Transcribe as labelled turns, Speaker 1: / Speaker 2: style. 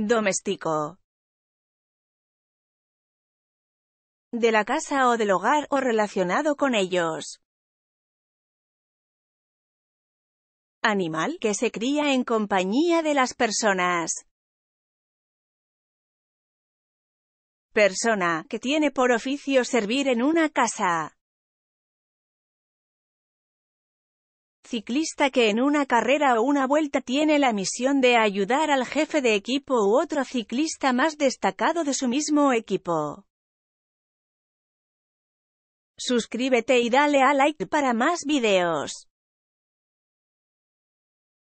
Speaker 1: Doméstico.
Speaker 2: De la casa o del hogar o relacionado con ellos. Animal que se cría en compañía de las personas.
Speaker 1: Persona que tiene
Speaker 2: por oficio servir en una casa. Ciclista que en una carrera o una vuelta tiene la misión de ayudar al jefe de equipo u otro ciclista más destacado de su mismo equipo. Suscríbete y dale a like para más videos.